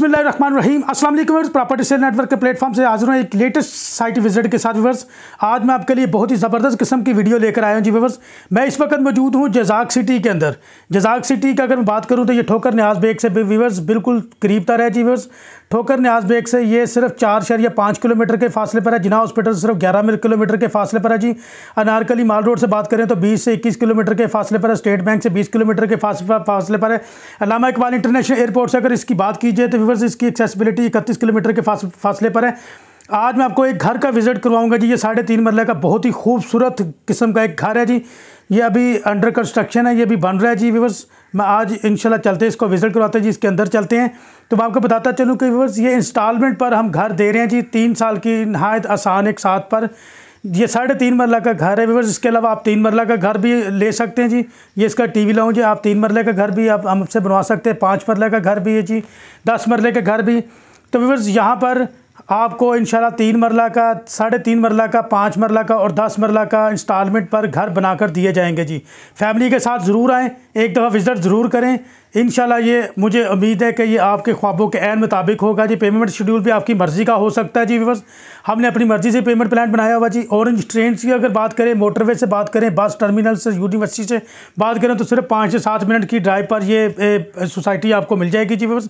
बसमीम अस्सलाम वालेकुम प्रॉपर्टी सेल नेटवर्क के प्लेटफॉर्म से हाजिर हूँ एक लेटेस्ट साइट विजिट के साथ वीवर्स आज मैं आपके लिए बहुत ही ज़बरदस्त किस्म की वीडियो लेकर आया हूँ जी व्यूवर्स मैं इस वक्त मौजूद हूँ जजाक सिटी के अंदर जजाक सिटी का अगर मैं बात करूँ तो ये ठोकर न्याज बेग से व्यवर्स बिल्कुल करीब रहे है जी व्यूवर्स ठोकर न्याज बेग से ये सिर्फ चार शहर या पाँच किलोमीटर के फासले पर है जिना हॉस्पिटल सिर्फ ग्यारह किलोमीटर के फासले पर है जी अनारकली माल रोड से बात करें तो बीस से इक्कीस किलोमीटर के फासले पर है स्टेट बैंक से बीस किलोमीटर के फासले पर है अलामा इकबाल इंटरनेशनल एयरपोर्ट से अगर इसकी बात की जाए तो व्यूवर्स इसकी एक्सेसिबिलिटी इकतीस किलोमीटर के फासले पर है आज मैं आपको एक घर का विज़िट करवाऊंगा जी ये साढ़े तीन मरला का बहुत ही खूबसूरत किस्म का एक घर है जी ये अभी अंडर कंस्ट्रक्शन है ये भी बन रहा है जी व्यूवर्स मैं आज इंशाल्लाह चलते हैं इसको विज़िट करवाते हैं जी इसके अंदर चलते हैं तो मैं आपको बताता चलूँ कि व्यूवर्स ये इंस्टॉलमेंट पर हम घर दे रहे हैं जी तीन साल की नहायत आसान एक साथ पर ये साढ़े तीन मरला का घर है व्यवर्स इसके अलावा आप तीन मरला का घर भी ले सकते हैं जी ये इसका टी वी लाऊँ जी आप तीन मरले का घर भी आप हमसे बनवा सकते हैं पाँच मरले का घर भी है जी दस मरले का घर भी तो व्यवर्स यहाँ पर आपको इन तीन मरला का साढ़े तीन मरला का पाँच मरला का और दस मरला का इंस्टॉलमेंट पर घर बनाकर दिए जाएंगे जी फैमिली के साथ ज़रूर आएँ एक दफ़ा विज़िट ज़रूर करें इन ये मुझे उम्मीद है कि ये आपके ख्वाबों के एन मुताबिक होगा जी पेमेंट शेड्यूल भी आपकी मर्ज़ी का हो सकता है जी व्यवर्स हमने अपनी मर्ज़ी से पेमेंट प्लान बनाया हुआ जी ऑरेंज ट्रेन की अगर बात करें मोटरवे से बात करें बस टर्मिनल से यूनिवर्सिटी से बात करें तो सिर्फ पाँच से सात मिनट की ड्राइव पर ये सोसाइटी आपको मिल जाएगी जी व्यवर्स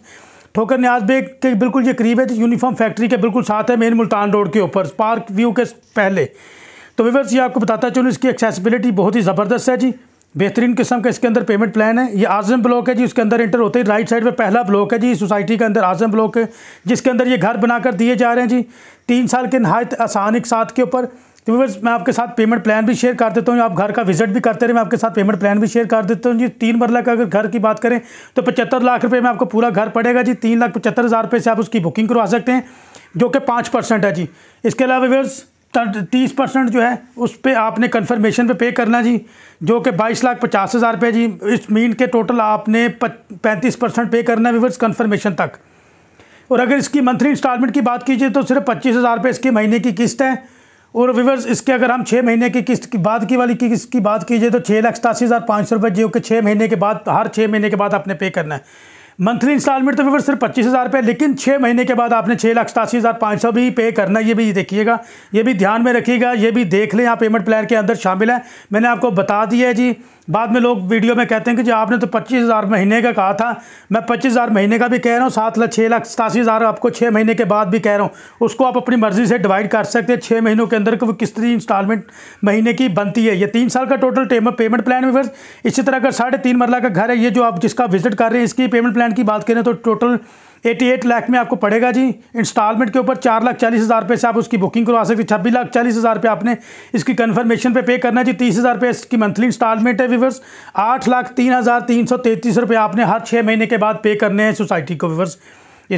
ठोकर न्याज बेग के बिल्कुल ये करीब है यूनिफॉर्म तो फैक्ट्री के बिल्कुल साथ है मेन मुल्तान रोड के ऊपर पार्क व्यू के पहले तो विवर्स ये आपको बताता चलूँ इसकी एक्सेसिबिलिटी बहुत ही ज़बरदस्त है जी बेहतरीन किस्म का इसके अंदर पेमेंट प्लान है ये आजम ब्लॉक है जी उसके अंदर इंटर होते ही राइट साइड पे पहला ब्लॉक है जी सोसाइटी के अंदर आजम ब्लॉक है जिसके अंदर ये घर बनाकर दिए जा रहे हैं जी तीन साल के नहायत आसान एक साथ के ऊपर तो व्यवर्स मैं आपके साथ पेमेंट प्लान भी शेयर कर देता हूँ आप घर का विजिट भी करते रहे मैं आपके साथ पेमेंट प्लान भी शेयर कर देता हूँ जी तीन मरला का अगर घर की बात करें तो पचहत्तर लाख रुपये में आपको पूरा घर पड़ेगा जी तीन लाख पचहत्तर हज़ार रुपये से आप उसकी बुकिंग करवा सकते हैं जो कि पाँच परसेंट है जी इसके अलावा व्यवर्स तीस परसेंट जो है उस पर आपने कन्फर्मेशन पर पे करना जी जो कि बाईस लाख पचास हज़ार रुपये जी इस मीन के टोटल आपने पैंतीस परसेंट पे करना है विवर्स कन्फर्मेशन तक और अगर इसकी मंथली इंस्टॉलमेंट की बात कीजिए तो सिर्फ पच्चीस हज़ार रुपये इसके महीने की किस्त है और विवर्स इसके अगर हम छः महीने की किस्त की बाद की वाली की किस्त की बात कीजिए तो छः लाख सतासी हज़ार पाँच सौ रुपये जियो के छः महीने के बाद हर छः महीने के बाद आपने पे करना है मंथली इंस्टॉलमेंट तो फिर सिर्फ पच्चीस हज़ार रुपये लेकिन छः महीने के बाद आपने छः लाख सतासी हज़ार पाँच सौ भी पे करना ये भी देखिएगा ये भी ध्यान में रखिएगा ये भी देख लें आप पेमेंट प्लान के अंदर शामिल है मैंने आपको बता दिया है जी बाद में लोग वीडियो में कहते हैं कि जी आपने तो पच्चीस हज़ार महीने का कहा था मैं पच्चीस हज़ार महीने का भी कह रहा हूँ सात लाख छः लाख सतासी हज़ार आपको छः महीने के बाद भी कह रहा हूँ उसको आप अपनी मर्ज़ी से डिवाइड कर सकते हैं छः महीनों के अंदर वो किस तरह इंस्टॉलमेंट महीने की बनती है ये तीन साल का टोटल पेमेंट प्लान में इसी तरह का साढ़े तीन मरला का घर है ये जो आप जिसका विजिट कर रहे हैं इसकी पेमेंट प्लान प्लान की बात करें तो टोटल 88 लाख में आपको पड़ेगा जी इंस्टॉलमेंट के ऊपर चार लाख चालीस हज़ार रुपये से आप उसकी बुकिंग करवा सकते हैं छब्बीस लाख चालीस हज़ार रुपये आपने इसकी कन्फर्मेशन पे पे करना है जी तीस हज़ार रुपये इसकी मंथली इंस्टॉलमेंट है व्यूवर्स आठ लाख तीन हज़ार तीन सौ तैंतीस रुपये आपने हर छः महीने के बाद पे करने हैं सोसाइटी को विवर्स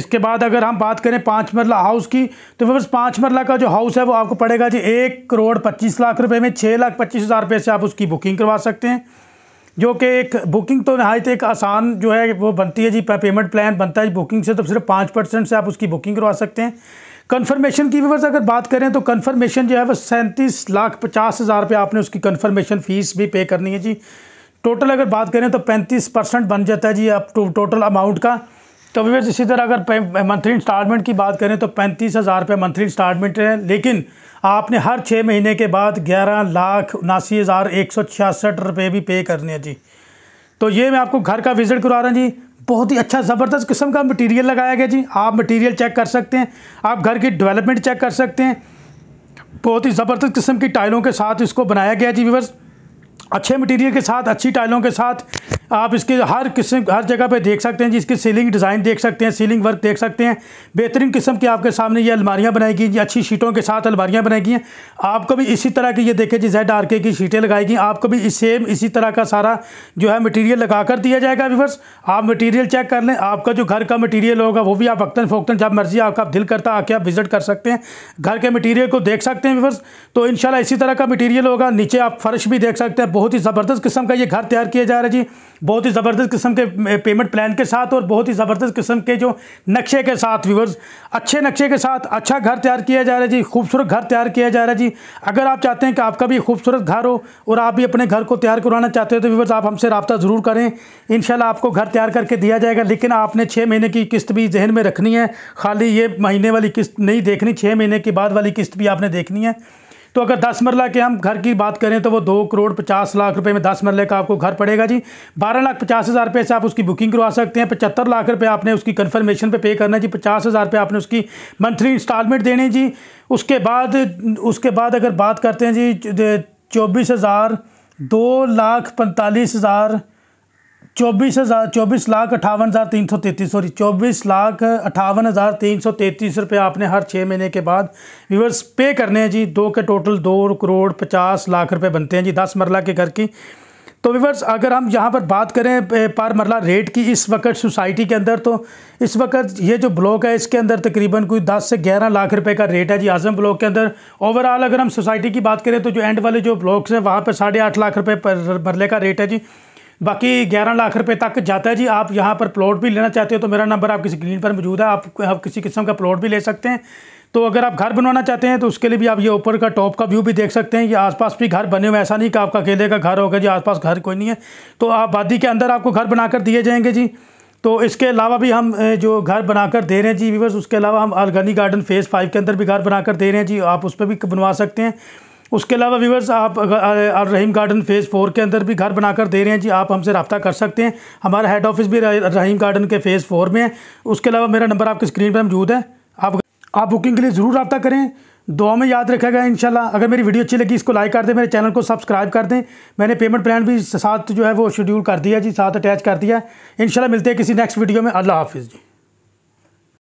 इसके बाद अगर हम बात करें पाँच मरला हाउस की तो व्यूवर्स पाँच मरला का जो हाउस है वो आपको पड़ेगा जी एक करोड़ पच्चीस लाख रुपये में छः लाख पच्चीस हज़ार रुपये से आप उसकी बुकिंग करवा सकते हैं जो कि एक बुकिंग तो नहायत एक आसान जो है वो बनती है जी पेमेंट प्लान बनता है बुकिंग से तो सिर्फ पाँच परसेंट से आप उसकी बुकिंग करवा सकते हैं कन्फर्मेशन की व्यवर्स अगर बात करें तो कन्फर्मेशन जो है वो सैंतीस लाख पचास हज़ार रुपये आपने उसकी कन्फर्मेशन फ़ीस भी पे करनी है जी टोटल अगर बात करें तो पैंतीस परसेंट बन जाता है जी आप टोटल अमाउंट का तो व्यवर्स इसी तरह अगर मंथली इंस्टॉलमेंट की बात करें तो पैंतीस हज़ार रुपये मंथली इंस्टॉलमेंट है लेकिन आपने हर छः महीने के बाद ग्यारह लाख उनासी हज़ार एक सौ छियासठ रुपये भी पे करने हैं जी तो ये मैं आपको घर का विज़िट करवा रहा हूँ जी बहुत ही अच्छा ज़बरदस्त किस्म का मटीरियल लगाया गया जी आप मटीरियल चेक कर सकते हैं आप घर की डिवेलपमेंट चेक कर सकते हैं बहुत ही ज़बरदस्त किस्म की टाइलों के साथ इसको बनाया गया जी विवर्स अच्छे मटेरियल के साथ अच्छी टाइलों के साथ आप इसके हर किस्म हर जगह पे देख सकते हैं इसकी सीलिंग डिज़ाइन देख सकते हैं सीलिंग वर्क देख सकते हैं बेहतरीन किस्म की आपके सामने ये अलमारियाँ बनाई गई अच्छी शीटों के साथ अलमारियाँ बनाई गई हैं आपको भी इसी तरह की ये देखें जी जेड आर के की शीटें लगाई गई आपको भी इस सेम इसी तरह का सारा जो है मटीरियल लगा कर दिया जाएगा व्यूवर्स आप मटीरियल चेक कर लें आपका जो घर का मटीरियल होगा वो भी आप वक्ता फ़ोकता जब मर्ज़ी आपका दिल करता आके आप विज़िट कर सकते हैं घर के मटीरियल को देख सकते हैं व्यूवर्स तो इन इसी तरह का मटीरियल होगा नीचे आप फर्श भी देख सकते हैं बहुत ही ज़बरदस्त किस्म का ये घर तैयार किया जा रहा है जी बहुत ही ज़बरदस्त किस्म के पेमेंट प्लान के साथ और बहुत ही ज़बरदस्त किस्म के जो नक्शे के साथ व्यूवर्स अच्छे नक्शे के साथ अच्छा घर तैयार किया जा रहा है जी खूबसूरत घर तैयार किया जा रहा है जी अगर आप चाहते हैं कि आपका भी खूबसूरत घर हो और आप भी अपने घर को तैयार करवाना चाहते हो तो व्यूवर्स आप हमसे रबता ज़रूर करें इन आपको घर तैयार करके दिया जाएगा लेकिन आपने छः महीने की किस्त भी जहन में रखनी है खाली ये महीने वाली किस्त नहीं देखनी छः महीने के बाद वाली किस्त भी आपने देखनी है तो अगर दस मरला के हम घर की बात करें तो वो दो करोड़ पचास लाख रुपये में दस मरले का आपको घर पड़ेगा जी बारह लाख पचास हज़ार रुपये से आप उसकी बुकिंग करवा सकते हैं पचहत्तर लाख रुपये आपने उसकी कन्फर्मेशन पे पे करना जी पचास हज़ार रुपये आपने उसकी मंथली इंस्टॉलमेंट देनी जी उसके बाद उसके बाद अगर बात करते हैं जी चौबीस हज़ार दो लाख पैंतालीस हज़ार चौबीस हज़ार चौबीस लाख अठावन हज़ार तीन सौ तैंतीस सॉरी चौबीस लाख अठावन हज़ार तीन सौ तैंतीस रुपये आपने हर छः महीने के बाद व्यूवर्स पे करने हैं जी दो के टोटल दो करोड़ पचास लाख रुपए बनते हैं जी दस मरला के घर की तो व्यूवर्स अगर हम यहाँ पर बात करें पर मरला रेट की इस वक्त सोसाइटी के अंदर तो इस वक्त ये जो ब्लॉक है इसके अंदर तकरीबन कोई दस से ग्यारह लाख रुपये का रेट है जी आजम ब्लॉक के अंदर ओवरऑल अगर हम सोसाइटी की बात करें तो जो एंड वाले जो ब्लॉक्स हैं वहाँ पर साढ़े आठ लाख रुपये पर मरले का रेट है जी बाकी ग्यारह लाख रुपए तक जाता है जी आप यहाँ पर प्लॉट भी लेना चाहते हो तो मेरा नंबर आपकी स्क्रीन पर मौजूद है आप, आप किसी किस्म का प्लॉट भी ले सकते हैं तो अगर आप घर बनवाना चाहते हैं तो उसके लिए भी आप ये ऊपर का टॉप का व्यू भी देख सकते हैं ये आसपास भी घर बने हुए ऐसा नहीं कि आपका अकेले का घर होगा जी आसपास घर कोई नहीं है तो वादी के अंदर आपको घर बनाकर दिए जाएंगे जी तो इसके अलावा भी हम जो घर बनाकर दे रहे हैं जी व्यूवर्स उसके अलावा हम अलगनी गार्डन फेज़ फाइव के अंदर भी घर बनाकर दे रहे हैं जी आप उस पर भी बनवा सकते हैं उसके अलावा व्यूवर्स आप अगर रहीम गार्डन फेज़ फोर के अंदर भी घर बनाकर दे रहे हैं जी आप हमसे रब्ता कर सकते हैं हमारा हेड ऑफिस भी रहीम गार्डन के फ़ेज़ फोर में है उसके अलावा मेरा नंबर आपकी स्क्रीन पर मौजूद है आप आप बुकिंग के लिए ज़रूर रब्ता करें दुआ में याद रखेगा इन अगर मेरी वीडियो अच्छी लगी इसको लाइक कर दें मेरे चैनल को सब्सक्राइब कर दें मैंने पेमेंट प्लान भी साथ जो है वो शेड्यूल कर दिया जी साथ अटैच कर दिया इन मिलते हैं किसी नेक्स्ट वीडियो में अल्लाह हाफिज़ जी